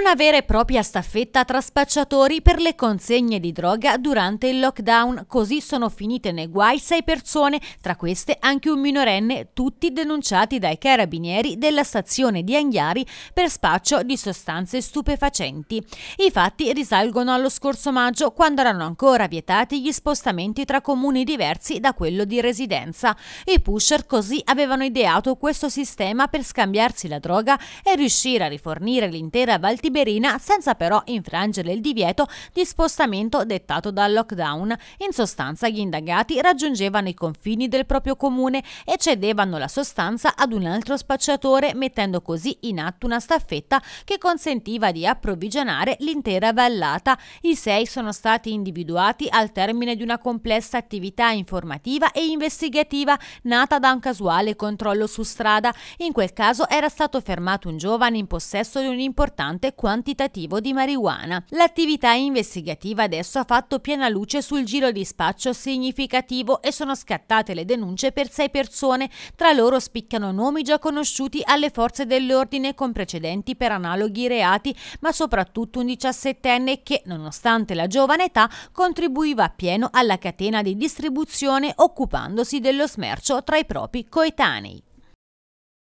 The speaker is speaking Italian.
Una vera e propria staffetta tra spacciatori per le consegne di droga durante il lockdown, così sono finite nei guai sei persone, tra queste anche un minorenne, tutti denunciati dai carabinieri della stazione di Anghiari per spaccio di sostanze stupefacenti. I fatti risalgono allo scorso maggio, quando erano ancora vietati gli spostamenti tra comuni diversi da quello di residenza. I pusher così avevano ideato questo sistema per scambiarsi la droga e riuscire a rifornire l'intera Valtieri di senza però infrangere il divieto di spostamento dettato dal lockdown. In sostanza gli indagati raggiungevano i confini del proprio comune e cedevano la sostanza ad un altro spacciatore mettendo così in atto una staffetta che consentiva di approvvigionare l'intera vallata. I sei sono stati individuati al termine di una complessa attività informativa e investigativa nata da un casuale controllo su strada. In quel caso era stato fermato un giovane in possesso di un importante forte quantitativo di marijuana. L'attività investigativa adesso ha fatto piena luce sul giro di spaccio significativo e sono scattate le denunce per sei persone, tra loro spiccano nomi già conosciuti alle forze dell'ordine con precedenti per analoghi reati, ma soprattutto un 17enne che, nonostante la giovane età, contribuiva appieno alla catena di distribuzione occupandosi dello smercio tra i propri coetanei.